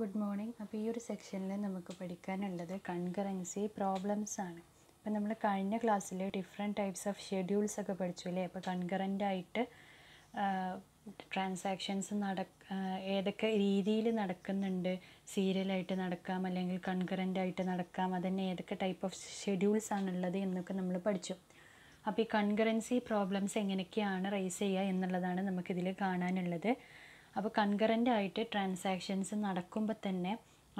good morning അപ്പോൾ ഈ ഒരു സെക്ഷനിൽ നമുക്ക് പഠിക്കാനുള്ളത് കൺകറൻസി പ്രോബ്ലംസ് ആണ് അപ്പോൾ നമ്മൾ കഴിഞ്ഞ ക്ലാസ്സിൽ ഡിഫറെൻറ്റ് ടൈപ്സ് ഓഫ് ഷെഡ്യൂൾസ് ഒക്കെ പഠിച്ചു അല്ലേ അപ്പോൾ കൺകറൻ്റ് ആയിട്ട് ട്രാൻസാക്ഷൻസ് നട ഏതൊക്കെ രീതിയിൽ നടക്കുന്നുണ്ട് സീരിയലായിട്ട് നടക്കാം അല്ലെങ്കിൽ കൺകറൻ്റ് ആയിട്ട് നടക്കാം അതന്നെ ഏതൊക്കെ ടൈപ്പ് ഓഫ് ഷെഡ്യൂൾസ് ആണുള്ളത് എന്നൊക്കെ നമ്മൾ പഠിച്ചു അപ്പോൾ ഈ കൺകറൻസി പ്രോബ്ലംസ് എങ്ങനെയൊക്കെയാണ് റേസ് ചെയ്യുക എന്നുള്ളതാണ് നമുക്കിതിൽ കാണാനുള്ളത് അപ്പോൾ കൺകറൻ്റ് ആയിട്ട് ട്രാൻസാക്ഷൻസ് നടക്കുമ്പോൾ തന്നെ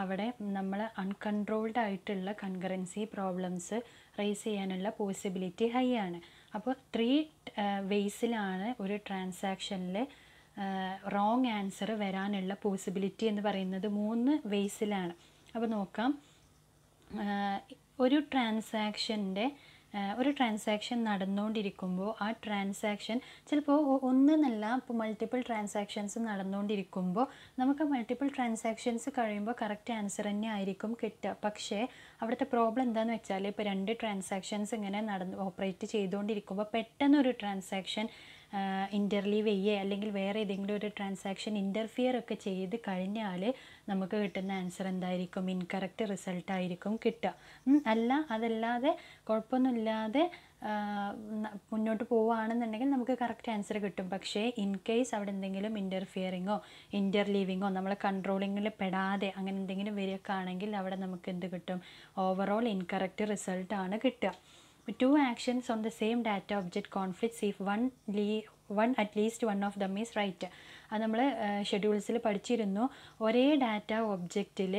അവിടെ നമ്മൾ അൺകൺട്രോൾഡ് ആയിട്ടുള്ള കൺകറൻസി പ്രോബ്ലംസ് റേസ് ചെയ്യാനുള്ള പോസിബിലിറ്റി ഹൈ ആണ് അപ്പോൾ ത്രീ വേസിലാണ് ഒരു ട്രാൻസാക്ഷനിൽ റോങ് ആൻസർ വരാനുള്ള പോസിബിലിറ്റി എന്ന് പറയുന്നത് മൂന്ന് വേസിലാണ് അപ്പോൾ നോക്കാം ഒരു ട്രാൻസാക്ഷൻ്റെ ഒരു ട്രാൻസാക്ഷൻ നടന്നുകൊണ്ടിരിക്കുമ്പോൾ ആ ട്രാൻസാക്ഷൻ ചിലപ്പോൾ ഒന്നെന്നല്ല ഇപ്പോൾ മൾട്ടിപ്പിൾ ട്രാൻസാക്ഷൻസ് നടന്നുകൊണ്ടിരിക്കുമ്പോൾ നമുക്ക് മൾട്ടിപ്പിൾ ട്രാൻസാക്ഷൻസ് കഴിയുമ്പോൾ കറക്റ്റ് ആൻസർ തന്നെ ആയിരിക്കും കിട്ടുക പക്ഷേ അവിടുത്തെ പ്രോബ്ലം എന്താണെന്ന് വെച്ചാൽ ഇപ്പോൾ രണ്ട് ട്രാൻസാക്ഷൻസ് ഇങ്ങനെ നടന്ന് ഓപ്പറേറ്റ് ചെയ്തുകൊണ്ടിരിക്കുമ്പോൾ പെട്ടെന്നൊരു ട്രാൻസാക്ഷൻ ഇൻ്റർലീവ് ചെയ്യുക അല്ലെങ്കിൽ വേറെ ഏതെങ്കിലും ഒരു ട്രാൻസാക്ഷൻ ഇൻ്റർഫിയർ ഒക്കെ ചെയ്ത് കഴിഞ്ഞാൽ നമുക്ക് കിട്ടുന്ന ആൻസർ എന്തായിരിക്കും ഇൻകറക്റ്റ് റിസൾട്ടായിരിക്കും കിട്ടുക അല്ല അതല്ലാതെ കുഴപ്പമൊന്നുമില്ലാതെ മുന്നോട്ട് പോവുകയാണെന്നുണ്ടെങ്കിൽ നമുക്ക് കറക്റ്റ് ആൻസർ കിട്ടും പക്ഷേ ഇൻ കേസ് അവിടെ എന്തെങ്കിലും ഇൻ്റർഫിയറിങ്ങോ ഇൻ്റർലീവിങ്ങോ നമ്മളെ കൺട്രോളിങ്ങിൽ പെടാതെ അങ്ങനെ എന്തെങ്കിലും വരികയൊക്കെ ആണെങ്കിൽ അവിടെ നമുക്ക് എന്ത് കിട്ടും ഓവറോൾ ഇൻകറക്റ്റ് റിസൾട്ടാണ് കിട്ടുക two actions on the same data object conflicts if one lead one at least one of them is write അത് നമ്മൾ ഷെഡ്യൂൾസിൽ പഠിച്ചിരുന്നു ഒരേ ഡാറ്റ ഒബ്ജക്റ്റിൽ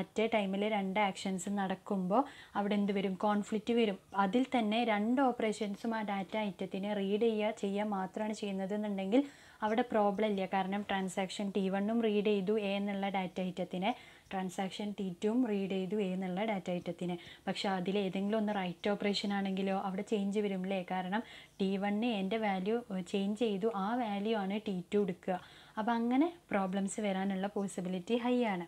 അറ്റ് എ ടൈമിൽ രണ്ട് ആക്ഷൻസ് നടക്കുമ്പോൾ അവിടെ എന്ത് വരും കോൺഫ്ലിക്റ്റ് വരും അതിൽ തന്നെ രണ്ട് ഓപ്പറേഷൻസും ആ ഡാറ്റ ഐറ്റത്തിനെ റീഡ് ചെയ്യുക ചെയ്യുക മാത്രമാണ് ചെയ്യുന്നത് എന്നുണ്ടെങ്കിൽ അവിടെ പ്രോബ്ലം ഇല്ല കാരണം ട്രാൻസാക്ഷൻ ടി വണ്ണും റീഡ് ചെയ്തു എ എന്നുള്ള ഡാറ്റ ഐറ്റത്തിനെ ട്രാൻസാക്ഷൻ ടി റീഡ് ചെയ്തു എന്നുള്ള ഡാറ്റ ഐറ്റത്തിന് പക്ഷേ അതിൽ ഏതെങ്കിലും ഒന്ന് റൈറ്റ് ഓപ്പറേഷൻ ആണെങ്കിലോ അവിടെ ചേഞ്ച് വരും അല്ലേ കാരണം ടി വണ്ണിന് എൻ്റെ വാല്യൂ ചേഞ്ച് ചെയ്തു ആ വാല്യൂ ആണ് ടി ടു എടുക്കുക അപ്പോൾ അങ്ങനെ പ്രോബ്ലംസ് വരാനുള്ള പോസിബിലിറ്റി ഹൈ ആണ്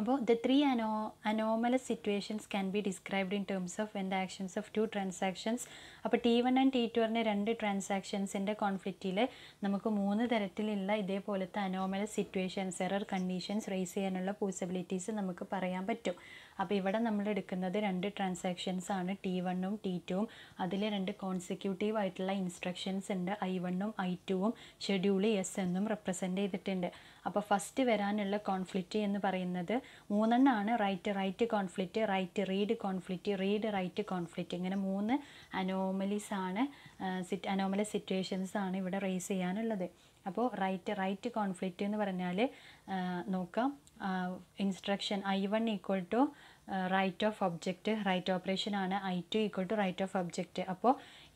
അപ്പോൾ ദ ത്രീ അനോ anomalous situations can be described in terms of എൻ the actions of two transactions അപ്പോൾ T one and T two പറഞ്ഞ രണ്ട് ട്രാൻസാക്ഷൻസിൻ്റെ കോൺഫ്ലിക്റ്റിൽ നമുക്ക് മൂന്ന് തരത്തിലുള്ള ഇതേപോലത്തെ anomalous situations error conditions raise ചെയ്യാനുള്ള പോസിബിലിറ്റീസ് നമുക്ക് പറയാൻ പറ്റും അപ്പോൾ ഇവിടെ നമ്മൾ എടുക്കുന്നത് രണ്ട് ട്രാൻസാക്ഷൻസ് ആണ് ടി വണ്ണും ടി ടുവും അതിൽ രണ്ട് കോൺസിക്യൂട്ടീവ് ആയിട്ടുള്ള ഇൻസ്ട്രക്ഷൻസ് ഉണ്ട് ഐ വണ്ണും ഐ ടുവും ഷെഡ്യൂൾ എസ് എന്നും റെപ്രസെൻറ്റ് ചെയ്തിട്ടുണ്ട് അപ്പോൾ ഫസ്റ്റ് വരാനുള്ള കോൺഫ്ലിക്റ്റ് എന്ന് പറയുന്നത് മൂന്നെണ്ണമാണ് write write conflict write read conflict read write conflict ഇങ്ങനെ മൂന്ന് അനോമലീസ് ആണ് സിറ്റ് അനോമലി സിറ്റുവേഷൻസ് ആണ് ഇവിടെ റേസ് ചെയ്യാനുള്ളത് അപ്പോൾ റൈറ്റ് റൈറ്റ് കോൺഫ്ലിക്റ്റ് എന്ന് പറഞ്ഞാൽ നോക്കാം instruction I one equal to write of object write operation ആണ് I two equal to write of object അപ്പോൾ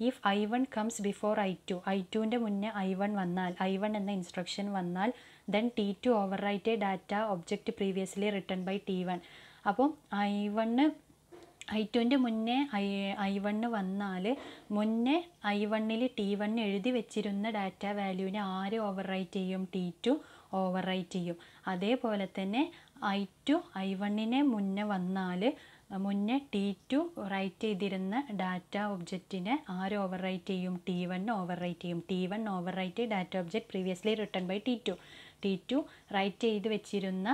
if I one comes before I two I ടുവിൻ്റെ മുന്നേ ഐ വൺ വന്നാൽ ഐ വൺ എന്ന instruction വന്നാൽ then T two overwrite data object previously written by T one അപ്പോൾ I one I ടുവിൻ്റെ മുന്നേ I I one വന്നാൽ മുന്നേ ഐ വണ്ണിൽ ടി വൺ എഴുതി വെച്ചിരുന്ന ഡാറ്റ വാല്യൂവിനെ ആര് ഓവർ റൈറ്റ് ചെയ്യും ടി ടു ഓവർ റൈറ്റ് ചെയ്യും അതേപോലെ തന്നെ ഐ ടു ഐ വണ്ണിനെ മുന്നേ വന്നാൽ മുന്നേ ടി ടു റൈറ്റ് ചെയ്തിരുന്ന ഡാറ്റ ഒബ്ജക്റ്റിനെ ആര് ഓവർ റൈറ്റ് ചെയ്യും ടി വൺ ഓവർ റൈറ്റ് ചെയ്യും T one overwrite data object previously written by T two T two write ചെയ്ത് വെച്ചിരുന്ന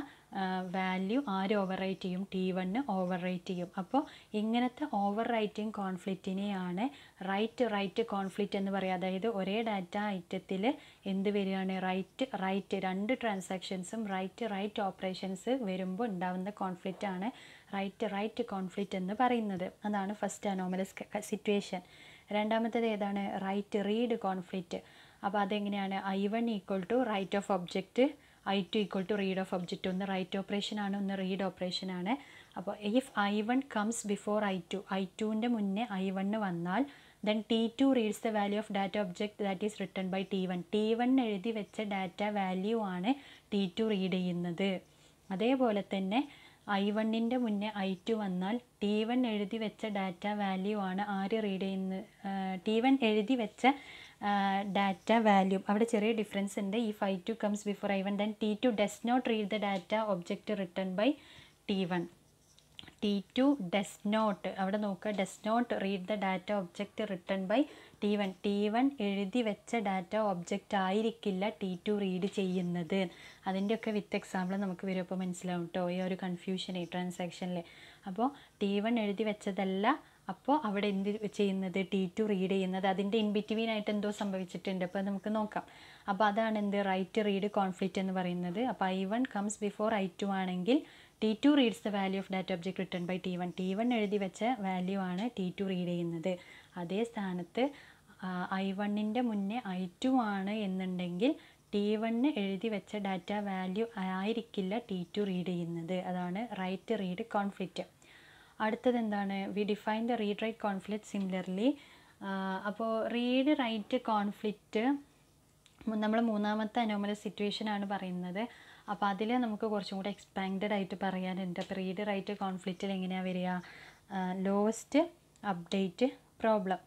വാല്യൂ ആര് ഓവർ റൈറ്റ് ചെയ്യും ടി വണ്ണ് ഓവർ റൈറ്റ് ചെയ്യും അപ്പോൾ ഇങ്ങനത്തെ ഓവർ റൈറ്റിങ് കോൺഫ്ലിക്റ്റിനെയാണ് റൈറ്റ് റൈറ്റ് കോൺഫ്ലിക്റ്റ് എന്ന് പറയുക അതായത് ഒരേ ഡാറ്റ ഐറ്റത്തിൽ എന്ത് വരികയാണ് റൈറ്റ് റൈറ്റ് രണ്ട് ട്രാൻസാക്ഷൻസും റൈറ്റ് റൈറ്റ് ഓപ്പറേഷൻസ് വരുമ്പോൾ ഉണ്ടാകുന്ന കോൺഫ്ലിക്റ്റ് ആണ് റൈറ്റ് റൈറ്റ് കോൺഫ്ലിക്റ്റ് എന്ന് പറയുന്നത് അതാണ് ഫസ്റ്റ് അനോമലസ് സിറ്റുവേഷൻ രണ്ടാമത്തേത് ഏതാണ് റൈറ്റ് റീഡ് കോൺഫ്ലിക്റ്റ് അപ്പോൾ അതെങ്ങനെയാണ് I one equal to write of object I two equal to read of object ഒന്ന് റൈറ്റ് ഓപ്പറേഷൻ ആണ് ഒന്ന് റീഡ് ഓപ്പറേഷൻ ആണ് അപ്പോൾ if I one comes before I two I ടുവിൻ്റെ മുന്നേ ഐ വണ്ണ് വന്നാൽ then T two reads the value of data object that is written by T one T one എഴുതി വെച്ച data value ആണ് T two read ചെയ്യുന്നത് അതേപോലെ തന്നെ I വണ്ണിൻ്റെ മുന്നേ ഐ ടു വന്നാൽ ടി വൺ എഴുതി വെച്ച ഡാറ്റ വാല്യൂ ആണ് ആര് റീഡ് ചെയ്യുന്നത് ടി വൺ എഴുതി വെച്ച ഡാറ്റ വാല്യൂ അവിടെ ചെറിയ ഡിഫറൻസ് ഉണ്ട് ഈ five two comes before I one then T two does not read the data object return by T one T two does not അവിടെ നോക്കുക does not read the data object return by T one T one എഴുതി വെച്ച data object ആയിരിക്കില്ല T two read ചെയ്യുന്നത് അതിൻ്റെയൊക്കെ with example നമുക്ക് വരുമ്പോൾ മനസ്സിലാവും കേട്ടോ ഈ ഒരു കൺഫ്യൂഷൻ ഈ ട്രാൻസാക്ഷനിൽ അപ്പോൾ ടി വൺ എഴുതി വെച്ചതല്ല അപ്പോൾ അവിടെ എന്ത് ചെയ്യുന്നത് ടി ടു റീഡ് ചെയ്യുന്നത് അതിൻ്റെ ഇൻബിറ്റ്വീനായിട്ട് എന്തോ സംഭവിച്ചിട്ടുണ്ട് അപ്പോൾ നമുക്ക് നോക്കാം അപ്പോൾ അതാണ് എന്ത് റൈറ്റ് റീഡ് കോൺഫ്ലിക്റ്റ് എന്ന് പറയുന്നത് അപ്പോൾ I one comes before I two ആണെങ്കിൽ T two reads the value of that object return by T one T one എഴുതി വെച്ച വാല്യൂ ആണ് ടി ടു റീഡ് ചെയ്യുന്നത് അതേ സ്ഥാനത്ത് ഐ വണ്ണിൻ്റെ മുന്നേ ഐ ടു ആണ് എന്നുണ്ടെങ്കിൽ ടി വണ്ണ് എഴുതി വെച്ച ഡാറ്റ വാല്യൂ ആയിരിക്കില്ല ടി ടു റീഡ് ചെയ്യുന്നത് അതാണ് റൈറ്റ് റീഡ് കോൺഫ്ലിക്റ്റ് അടുത്തത് എന്താണ് we define the read write conflict similarly അപ്പോൾ റീഡ് റൈറ്റ് കോൺഫ്ലിക്റ്റ് നമ്മൾ മൂന്നാമത്തെ അനോമലസ് സിറ്റുവേഷൻ ആണ് പറയുന്നത് അപ്പോൾ അതിൽ നമുക്ക് കുറച്ചും കൂടെ എക്സ്പാൻഡഡ് ആയിട്ട് പറയാനുണ്ട് അപ്പോൾ റീഡ് റൈറ്റ് കോൺഫ്ലിക്റ്റിൽ എങ്ങനെയാണ് വരിക lost update problem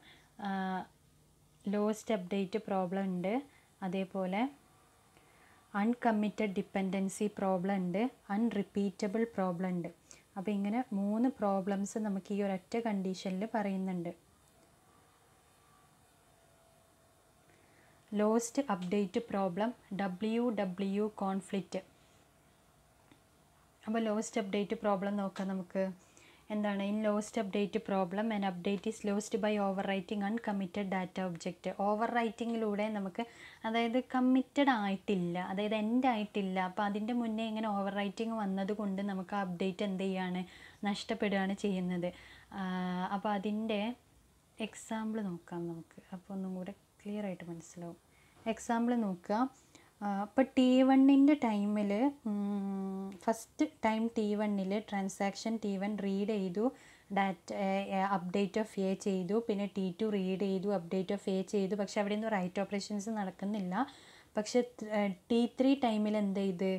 lost update problem ഉണ്ട് അതേപോലെ അൺകമ്മിറ്റഡ് ഡിപ്പെൻഡൻസി പ്രോബ്ലം ഉണ്ട് അൺറിപ്പീറ്റബിൾ പ്രോബ്ലം ഉണ്ട് അപ്പോൾ ഇങ്ങനെ മൂന്ന് പ്രോബ്ലംസ് നമുക്ക് ഈ ഒരൊറ്റ കണ്ടീഷനിൽ പറയുന്നുണ്ട് lost update problem W W conflict അപ്പോൾ ലോസ്റ്റ് അപ്ഡേറ്റ് പ്രോബ്ലം നോക്കാം നമുക്ക് എന്താണ് in lost update problem and update is lost by overwriting uncommitted data object ഓവർ റൈറ്റിങ്ങിലൂടെ നമുക്ക് അതായത് കമ്മിറ്റഡ് ആയിട്ടില്ല അതായത് എൻഡ് ആയിട്ടില്ല അപ്പോൾ അതിൻ്റെ മുന്നേ ഇങ്ങനെ ഓവർ റൈറ്റിംഗ് വന്നതുകൊണ്ട് നമുക്ക് ആ അപ്ഡേറ്റ് എന്ത് ചെയ്യാണ് നഷ്ടപ്പെടുകയാണ് ചെയ്യുന്നത് അപ്പോൾ അതിൻ്റെ എക്സാമ്പിൾ നോക്കാം നമുക്ക് അപ്പോൾ ഒന്നും കൂടെ ക്ലിയർ ആയിട്ട് മനസ്സിലാവും എക്സാമ്പിൾ നോക്കുക അപ്പോൾ ടി വണ്ണിൻ്റെ ടൈമിൽ ഫസ്റ്റ് ടൈം ടി വണ്ണിൽ ട്രാൻസാക്ഷൻ ടി വൺ റീഡ് ചെയ്തു ഡാറ്റ അപ്ഡേറ്റ് ഓഫ് എ ചെയ്തു പിന്നെ ടി ടു റീഡ് ചെയ്തു അപ്ഡേറ്റ് ഓഫ് എ ചെയ്തു പക്ഷെ അവിടെ നിന്ന് റൈറ്റ് ഓപ്പറേഷൻസ് നടക്കുന്നില്ല പക്ഷെ ടി ത്രീ ടൈമിൽ എന്ത് ചെയ്ത്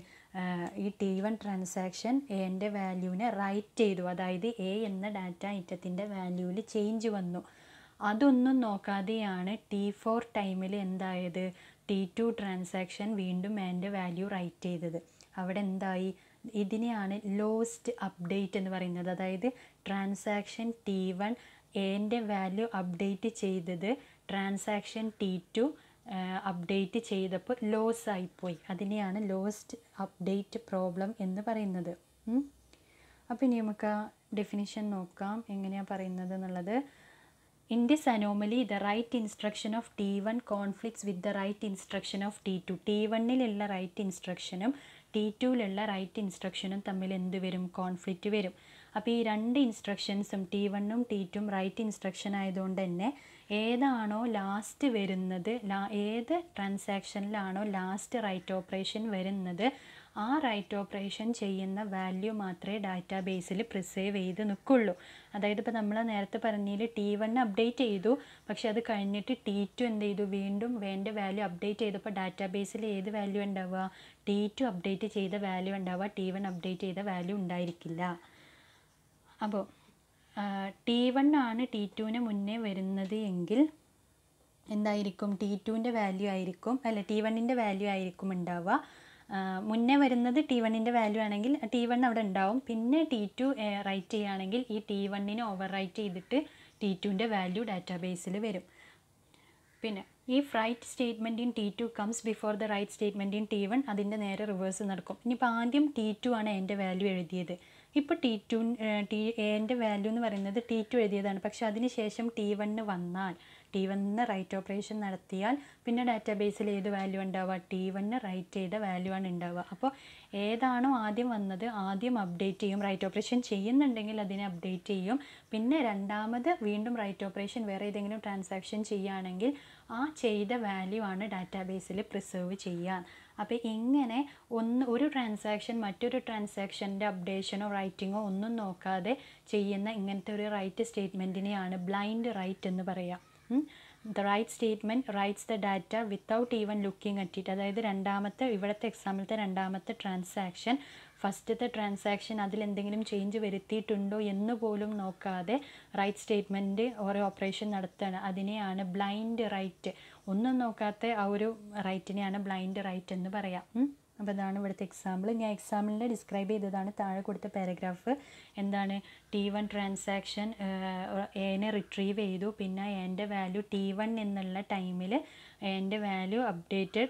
ഈ ടി വൺ ട്രാൻസാക്ഷൻ എൻ്റെ വാല്യൂവിനെ റൈറ്റ് ചെയ്തു അതായത് എ എന്ന ഡാറ്റ ഐറ്റത്തിൻ്റെ വാല്യൂവിൽ ചേഞ്ച് വന്നു അതൊന്നും നോക്കാതെയാണ് ടി ഫോർ ടൈമിൽ എന്തായത് ടി ടു ട്രാൻസാക്ഷൻ വീണ്ടും എൻ്റെ വാല്യൂ റൈറ്റ് ചെയ്തത് അവിടെ എന്തായി ഇതിനെയാണ് ലോസ്റ്റ് അപ്ഡേറ്റ് എന്ന് പറയുന്നത് അതായത് ട്രാൻസാക്ഷൻ ടി വൺ എൻ്റെ വാല്യൂ അപ്ഡേറ്റ് ചെയ്തത് ട്രാൻസാക്ഷൻ ടി ടു അപ്ഡേറ്റ് ചെയ്തപ്പോൾ ലോസ് ആയിപ്പോയി അതിനെയാണ് ലോസ്റ്റ് അപ്ഡേറ്റ് പ്രോബ്ലം എന്ന് പറയുന്നത് അപ്പം ഇനി നമുക്ക് ഡെഫിനിഷൻ നോക്കാം എങ്ങനെയാണ് പറയുന്നത് എന്നുള്ളത് in this anomaly the write instruction of T one with with the write instruction of T ലുള്ള ടി വണ്ണിലുള്ള റൈറ്റ് ഇൻസ്ട്രക്ഷനും ലുള്ള ടുവിലുള്ള റൈറ്റ് ഇൻസ്ട്രക്ഷനും തമ്മിൽ എന്ത് വരും കോൺഫ്ലിക്റ്റ് വരും അപ്പോൾ ഈ രണ്ട് ഇൻസ്ട്രക്ഷൻസും ടി വണ്ണും ടി ടും റൈറ്റ് ഇൻസ്ട്രക്ഷൻ ആയതുകൊണ്ട് തന്നെ ഏതാണോ ലാസ്റ്റ് വരുന്നത് ഏത് ട്രാൻസാക്ഷനിലാണോ ലാസ്റ്റ് റൈറ്റ് ഓപ്പറേഷൻ വരുന്നത് ആ റൈറ്റ് ഓപ്പറേഷൻ ചെയ്യുന്ന വാല്യൂ മാത്രമേ ഡാറ്റാബേസിൽ പ്രിസേവ് ചെയ്ത് നിൽക്കുള്ളൂ അതായത് ഇപ്പോൾ നമ്മൾ നേരത്തെ പറഞ്ഞതിൽ ടി വൺ അപ്ഡേറ്റ് ചെയ്തു പക്ഷെ അത് കഴിഞ്ഞിട്ട് ടി ടു എന്ത് ചെയ്തു വീണ്ടും വേണ്ട വാല്യൂ അപ്ഡേറ്റ് ചെയ്തപ്പോൾ ഡാറ്റാബേസിൽ ഏത് വാല്യൂ ഉണ്ടാവുക ടി ടു അപ്ഡേറ്റ് ചെയ്ത വാല്യൂ ഉണ്ടാവുക ടി വൺ അപ്ഡേറ്റ് ചെയ്ത വാല്യൂ ഉണ്ടായിരിക്കില്ല അപ്പോൾ ടി വൺ ആണ് ടി ടുവിന് മുന്നേ വരുന്നത് എങ്കിൽ എന്തായിരിക്കും ടി ടുവിൻ്റെ വാല്യൂ ആയിരിക്കും അല്ല ടി വണ്ണിൻ്റെ വാല്യൂ ആയിരിക്കും ഉണ്ടാവുക മുന്നേ വരുന്നത് ടി വണ്ണിൻ്റെ വാല്യൂ ആണെങ്കിൽ ടി വൺ അവിടെ ഉണ്ടാവും പിന്നെ ടി ടു റൈറ്റ് ചെയ്യുകയാണെങ്കിൽ ഈ ടി വണ്ണിനെ ഓവർ റൈറ്റ് ചെയ്തിട്ട് ടി ടുവിൻ്റെ വാല്യൂ ഡാറ്റാബേസിൽ വരും പിന്നെ ഈ write statement in T two comes before the write statement in T one അതിൻ്റെ നേരെ റിവേഴ്സ് നടക്കും ഇനിയിപ്പോൾ ആദ്യം ടി ടു ആണ് എൻ്റെ വാല്യൂ എഴുതിയത് ഇപ്പോൾ ടി ടു ടി എൻ്റെ വാല്യൂ എന്ന് പറയുന്നത് ടി ടു എഴുതിയതാണ് പക്ഷേ അതിന് ശേഷം ടി വണ്ണ് വന്നാൽ ടി വണ്ണിന് റൈറ്റ് ഓപ്പറേഷൻ നടത്തിയാൽ പിന്നെ ഡാറ്റാബേസിൽ ഏത് വാല്യൂ ഉണ്ടാവുക ടി വണ്ണിന് റൈറ്റ് ചെയ്ത വാല്യൂ ആണ് ഉണ്ടാവുക അപ്പോൾ ഏതാണോ ആദ്യം വന്നത് ആദ്യം അപ്ഡേറ്റ് ചെയ്യും റൈറ്റ് ഓപ്പറേഷൻ ചെയ്യുന്നുണ്ടെങ്കിൽ അതിനെ അപ്ഡേറ്റ് ചെയ്യും പിന്നെ രണ്ടാമത് വീണ്ടും റൈറ്റ് ഓപ്പറേഷൻ വേറെ ഏതെങ്കിലും ട്രാൻസാക്ഷൻ ചെയ്യുകയാണെങ്കിൽ ആ ചെയ്ത വാല്യൂ ആണ് ഡാറ്റാബേസിൽ പ്രിസർവ് ചെയ്യുക അപ്പോൾ ഇങ്ങനെ ഒന്ന് ഒരു ട്രാൻസാക്ഷൻ മറ്റൊരു ട്രാൻസാക്ഷൻ്റെ അപ്ഡേഷനോ റൈറ്റിങ്ങോ ഒന്നും നോക്കാതെ ചെയ്യുന്ന ഇങ്ങനത്തെ ഒരു റൈറ്റ് സ്റ്റേറ്റ്മെൻറ്റിനെയാണ് ബ്ലൈൻഡ് റൈറ്റ് എന്ന് പറയുക the write statement writes the data without even looking at it അതായത് രണ്ടാമത്തെ ഇവിടുത്തെ എക്സാമ്പിളത്തെ രണ്ടാമത്തെ ട്രാൻസാക്ഷൻ ഫസ്റ്റത്തെ ട്രാൻസാക്ഷൻ അതിലെന്തെങ്കിലും ചേഞ്ച് വരുത്തിയിട്ടുണ്ടോ എന്ന് പോലും നോക്കാതെ റൈറ്റ് സ്റ്റേറ്റ്മെൻറ്റ് ഓരോ ഓപ്പറേഷൻ നടത്തുകയാണ് അതിനെയാണ് ബ്ലൈൻഡ് റൈറ്റ് ഒന്നും നോക്കാത്ത ആ ഒരു റൈറ്റിനെയാണ് ബ്ലൈൻഡ് റൈറ്റ് എന്ന് പറയാം അപ്പോൾ അതാണ് ഇവിടുത്തെ എക്സാമ്പിൾ ഞാൻ എക്സാമ്പിളിൻ്റെ ഡിസ്ക്രൈബ് ചെയ്തതാണ് താഴെ കൊടുത്ത പാരഗ്രാഫ് എന്താണ് ടി വൺ ട്രാൻസാക്ഷൻ എനെ റിട്രീവ് ചെയ്തു പിന്നെ എൻ്റെ വാല്യൂ ടി വൺ എന്നുള്ള ടൈമിൽ എൻ്റെ വാല്യൂ അപ്ഡേറ്റഡ്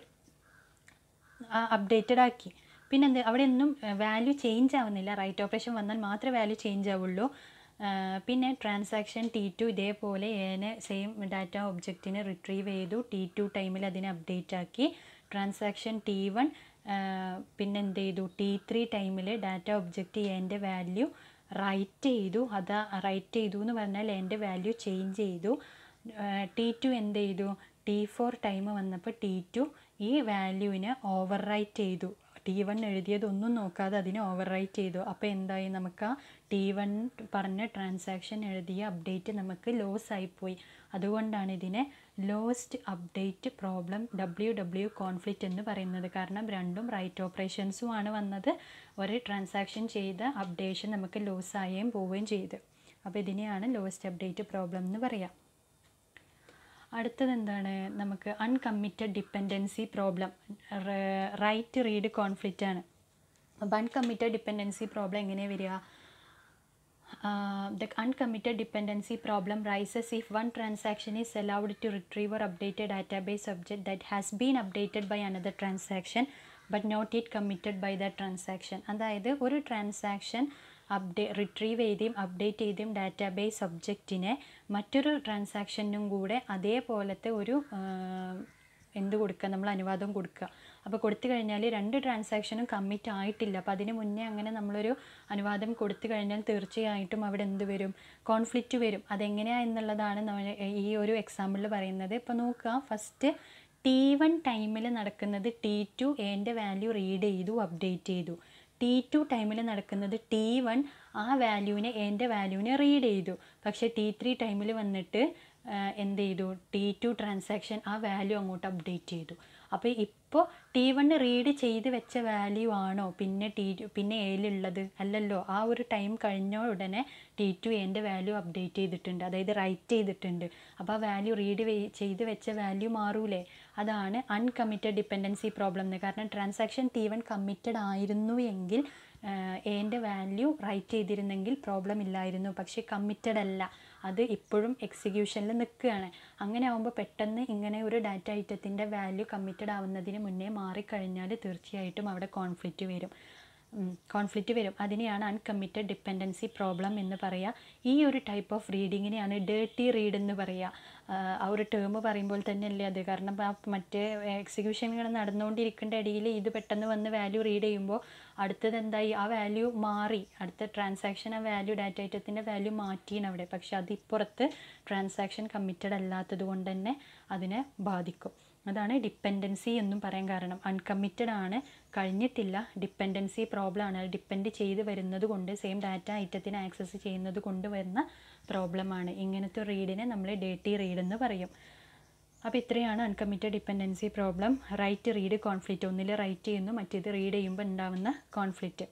അപ്ഡേറ്റഡ് ആക്കി പിന്നെ എന്ത് അവിടെ ഒന്നും വാല്യൂ ചേഞ്ച് ആവുന്നില്ല റൈറ്റ് ഓപ്പറേഷൻ വന്നാൽ മാത്രമേ വാല്യൂ ചേഞ്ച് ആവുള്ളൂ പിന്നെ ട്രാൻസാക്ഷൻ ടി ടു ഇതേപോലെ എനെ സെയിം ഡാറ്റ ഒബ്ജക്റ്റിനെ റിട്രീവ് ചെയ്തു ടി ടു ടൈമിൽ അതിനെ അപ്ഡേറ്റ് ആക്കി ട്രാൻസാക്ഷൻ ടി വൺ പിന്നെ എന്ത് ചെയ്തു ടി ത്രീ ടൈമിൽ ഡാറ്റ ഒബ്ജക്റ്റ് എൻ്റെ വാല്യൂ റൈറ്റ് ചെയ്തു അത് റൈറ്റ് ചെയ്തു എന്ന് പറഞ്ഞാൽ എൻ്റെ വാല്യൂ ചേഞ്ച് ചെയ്തു ടി ടു എന്ത് ചെയ്തു ടി ഫോർ ടൈം വന്നപ്പോൾ ടി ടു ഈ വാല്യൂവിനെ ഓവർ റൈറ്റ് ചെയ്തു ടി വൺ എഴുതിയതൊന്നും നോക്കാതെ അതിനെ ഓവർ റൈറ്റ് ചെയ്തു അപ്പോൾ എന്തായി നമുക്ക് ആ ടി വൺ പറഞ്ഞ ട്രാൻസാക്ഷൻ എഴുതിയ അപ്ഡേറ്റ് നമുക്ക് ലോസ് ആയിപ്പോയി അതുകൊണ്ടാണ് ഇതിനെ lost update problem W W conflict എന്ന് പറയുന്നത് കാരണം രണ്ടും റൈറ്റ് ഓപ്പറേഷൻസും ആണ് വന്നത് ഒരേ ട്രാൻസാക്ഷൻ ചെയ്ത അപ്ഡേഷൻ നമുക്ക് ലോസ് ആയേം പോവുകയും ചെയ്ത് അപ്പോൾ ഇതിനെയാണ് ലോസ്റ്റ് അപ്ഡേറ്റ് പ്രോബ്ലം എന്ന് പറയാം അടുത്തത് എന്താണ് നമുക്ക് uncommitted dependency problem write read conflict ആണ് അപ്പോൾ അൺകമ്മിറ്റഡ് ഡിപ്പെൻഡൻസി പ്രോബ്ലം എങ്ങനെയാണ് വരിക uh, the uncommitted dependency problem rises if one transaction is allowed to retrieve or update a database object that has been updated by another transaction but not yet committed by that transaction അതായത് ഒരു transaction അപ്ഡേ retrieve ചെയ്തേയും update ചെയ്തേയും database ഒബ്ജക്റ്റിനെ മറ്റൊരു ട്രാൻസാക്ഷനും കൂടെ അതേപോലത്തെ ഒരു എന്ത് കൊടുക്കുക നമ്മൾ അനുവാദം കൊടുക്കുക അപ്പോൾ കൊടുത്തു കഴിഞ്ഞാൽ രണ്ട് ട്രാൻസാക്ഷനും കമ്മിറ്റ് ആയിട്ടില്ല അപ്പോൾ അതിന് മുന്നേ അങ്ങനെ നമ്മളൊരു അനുവാദം കൊടുത്തു കഴിഞ്ഞാൽ തീർച്ചയായിട്ടും അവിടെ എന്ത് വരും കോൺഫ്ലിക്റ്റ് വരും അതെങ്ങനെയാണ് എന്നുള്ളതാണ് നമ്മൾ ഈ ഒരു എക്സാമ്പിളിൽ പറയുന്നത് ഇപ്പോൾ നോക്കുക ഫസ്റ്റ് ടി വൺ ടൈമിൽ നടക്കുന്നത് ടി ടു എൻ്റെ വാല്യൂ റീഡ് ചെയ്തു അപ്ഡേറ്റ് ചെയ്തു ടി ടു ടൈമിൽ നടക്കുന്നത് ടി വൺ ആ വാല്യൂവിനെ എൻ്റെ വാല്യൂവിനെ റീഡ് ചെയ്തു പക്ഷേ ടി ത്രീ ടൈമിൽ വന്നിട്ട് എന്ത് ചെയ്തു ടി ടു ട്രാൻസാക്ഷൻ ആ വാല്യൂ അങ്ങോട്ട് അപ്ഡേറ്റ് ചെയ്തു അപ്പോൾ ഇപ്പോൾ ടി വൺ റീഡ് ചെയ്ത് വെച്ച വാല്യൂ ആണോ പിന്നെ ടി പിന്നെ എയിലുള്ളത് അല്ലല്ലോ ആ ഒരു ടൈം കഴിഞ്ഞ ഉടനെ ടി ടു എൻ്റെ വാല്യൂ അപ്ഡേറ്റ് ചെയ്തിട്ടുണ്ട് അതായത് റൈറ്റ് ചെയ്തിട്ടുണ്ട് അപ്പോൾ ആ വാല്യൂ റീഡ് ചെയ്ത് വെച്ച വാല്യൂ മാറൂലേ അതാണ് അൺകമ്മിറ്റഡ് ഡിപ്പെൻഡൻസി പ്രോബ്ലം എന്ന് കാരണം ട്രാൻസാക്ഷൻ ടി വൺ കമ്മിറ്റഡ് ആയിരുന്നു എങ്കിൽ എൻ്റെ വാല്യൂ റൈറ്റ് ചെയ്തിരുന്നെങ്കിൽ പ്രോബ്ലം ഇല്ലായിരുന്നു പക്ഷേ കമ്മിറ്റഡ് അല്ല അത് ഇപ്പോഴും എക്സിക്യൂഷനിൽ നിൽക്കുകയാണ് അങ്ങനെ ആകുമ്പോൾ പെട്ടെന്ന് ഇങ്ങനെ ഒരു ഡാറ്റ ഐറ്റത്തിൻ്റെ വാല്യൂ കമ്മിറ്റഡ് ആവുന്നതിന് മുന്നേ മാറിക്കഴിഞ്ഞാൽ തീർച്ചയായിട്ടും അവിടെ കോൺഫ്ലിക്റ്റ് വരും കോൺഫ്ലിക്റ്റ് വരും അതിനെയാണ് അൺകമ്മിറ്റഡ് ഡിപ്പെൻഡൻസി പ്രോബ്ലം എന്ന് പറയുക ഈ ഒരു ടൈപ്പ് ഓഫ് റീഡിങ്ങിനെയാണ് ഡേർട്ടി റീഡ് എന്ന് പറയുക ആ ഒരു ടേം പറയുമ്പോൾ തന്നെ അല്ലേ അത് കാരണം ആ മറ്റേ എക്സിക്യൂഷനുകൾ നടന്നുകൊണ്ടിരിക്കേണ്ട ഇടയിൽ ഇത് പെട്ടെന്ന് വന്ന് വാല്യൂ റീഡ് ചെയ്യുമ്പോൾ അടുത്തത് എന്തായി ആ വാല്യൂ മാറി അടുത്ത ട്രാൻസാക്ഷൻ ആ വാല്യൂ ഡാറ്റ ഐറ്റത്തിൻ്റെ വാല്യൂ മാറ്റിയാണ് അവിടെ പക്ഷേ അത് ഇപ്പുറത്ത് ട്രാൻസാക്ഷൻ കമ്മിറ്റഡ് അല്ലാത്തത് കൊണ്ട് തന്നെ അതിനെ ബാധിക്കും അതാണ് ഡിപ്പെൻഡൻസി എന്നും പറയാൻ കാരണം അൺകമ്മിറ്റഡ് ആണ് കഴിഞ്ഞിട്ടില്ല ഡിപ്പെൻഡൻസി പ്രോബ്ലം ആണ് ഡിപ്പെൻഡ് ചെയ്ത് വരുന്നത് കൊണ്ട് സെയിം ഡാറ്റ ഐറ്റത്തിന് ആക്സസ് ചെയ്യുന്നത് കൊണ്ട് വരുന്ന പ്രോബ്ലമാണ് ഇങ്ങനത്തെ റീഡിനെ നമ്മൾ ഡേറ്റി റീഡ് എന്ന് പറയും അപ്പോൾ ഇത്രയാണ് uncommitted dependency problem write read conflict ഒന്നിൽ റൈറ്റ് ചെയ്യുന്നു മറ്റേത് റീഡ് ചെയ്യുമ്പോൾ ഉണ്ടാവുന്ന കോൺഫ്ലിക്റ്റ്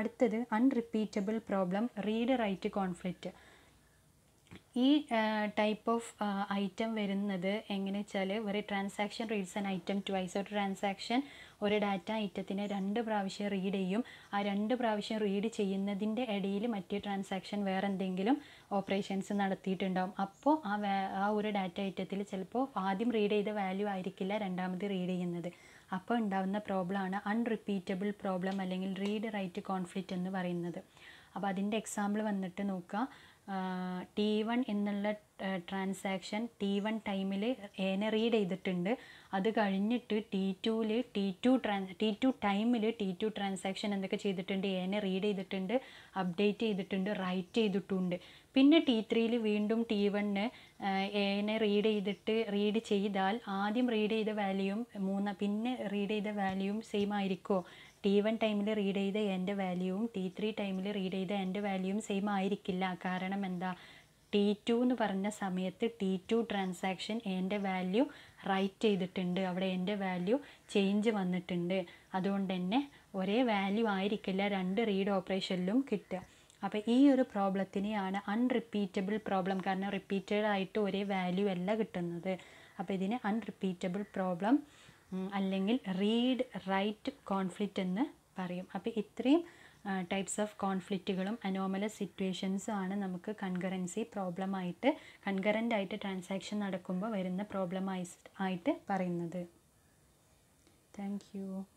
അടുത്തത് unrepeatable problem read write conflict ഈ ടൈപ്പ് ഓഫ് ഐറ്റം വരുന്നത് എങ്ങനെ വെച്ചാൽ ഒരു transaction reads an item twice ഒരു ട്രാൻസാക്ഷൻ ഒരു ഡാറ്റ ഐറ്റത്തിനെ രണ്ട് പ്രാവശ്യം റീഡ് ചെയ്യും ആ രണ്ട് പ്രാവശ്യം റീഡ് ചെയ്യുന്നതിൻ്റെ ഇടയിൽ മറ്റേ ട്രാൻസാക്ഷൻ വേറെ എന്തെങ്കിലും ഓപ്പറേഷൻസ് നടത്തിയിട്ടുണ്ടാകും അപ്പോൾ ആ ആ ഒരു ഡാറ്റ ഐറ്റത്തിൽ ചിലപ്പോൾ ആദ്യം റീഡ് ചെയ്ത വാല്യൂ ആയിരിക്കില്ല രണ്ടാമത് റീഡ് ചെയ്യുന്നത് അപ്പോൾ ഉണ്ടാകുന്ന പ്രോബ്ലമാണ് അൺറിപ്പീറ്റബിൾ പ്രോബ്ലം അല്ലെങ്കിൽ റീഡ് റൈറ്റ് കോൺഫ്ലിക്റ്റ് എന്ന് പറയുന്നത് അപ്പോൾ അതിൻ്റെ എക്സാമ്പിൾ വന്നിട്ട് നോക്കുക ടി വൺ എന്നുള്ള ട്രാൻസാക്ഷൻ ടി വൺ ടൈമിൽ എനെ റീഡ് ചെയ്തിട്ടുണ്ട് അത് കഴിഞ്ഞിട്ട് ടി ടുവിൽ ടി ടു ട്രാൻ ടി ടു ടൈമിൽ ടി ടു ട്രാൻസാക്ഷൻ എന്തൊക്കെ ചെയ്തിട്ടുണ്ട് എനെ റീഡ് ചെയ്തിട്ടുണ്ട് അപ്ഡേറ്റ് ചെയ്തിട്ടുണ്ട് റൈറ്റ് ചെയ്തിട്ടുണ്ട് പിന്നെ ടി ത്രീയിൽ വീണ്ടും ടി വണ്ണിന് എനെ റീഡ് ചെയ്തിട്ട് റീഡ് ചെയ്താൽ ആദ്യം റീഡ് ചെയ്ത വാല്യൂം മൂന്ന് പിന്നെ റീഡ് ചെയ്ത വാല്യൂം സെയിം ആയിരിക്കുമോ ടി വൺ ടൈമിൽ റീഡ് ചെയ്ത എൻ്റെ വാല്യൂവും ടി ത്രീ ടൈമിൽ റീഡ് ചെയ്ത എൻ്റെ വാല്യൂവും സെയിം ആയിരിക്കില്ല കാരണം എന്താ ടി ടു എന്ന് പറഞ്ഞ സമയത്ത് ടി ടു ട്രാൻസാക്ഷൻ എൻ്റെ വാല്യൂ റൈറ്റ് ചെയ്തിട്ടുണ്ട് അവിടെ എൻ്റെ വാല്യൂ ചേഞ്ച് വന്നിട്ടുണ്ട് അതുകൊണ്ട് തന്നെ ഒരേ വാല്യൂ ആയിരിക്കില്ല രണ്ട് റീഡ് ഓപ്പറേഷനിലും കിട്ടുക അപ്പോൾ ഈ ഒരു പ്രോബ്ലത്തിനെയാണ് അൺറിപ്പീറ്റബിൾ പ്രോബ്ലം കാരണം റിപ്പീറ്റഡ് ആയിട്ട് ഒരേ വാല്യൂ അല്ല കിട്ടുന്നത് അപ്പോൾ ഇതിന് അൺറിപ്പീറ്റബിൾ പ്രോബ്ലം അല്ലെങ്കിൽ റീഡ് റൈറ്റ് കോൺഫ്ലിക്റ്റ് എന്ന് പറയും അപ്പോൾ ഇത്രയും ടൈപ്സ് ഓഫ് കോൺഫ്ലിക്റ്റുകളും അനോമലസ് സിറ്റുവേഷൻസും ആണ് നമുക്ക് കൺകറൻസി പ്രോബ്ലമായിട്ട് കൺകറൻ്റ് ആയിട്ട് ട്രാൻസാക്ഷൻ നടക്കുമ്പോൾ വരുന്ന പ്രോബ്ലമായി ആയിട്ട് പറയുന്നത് താങ്ക്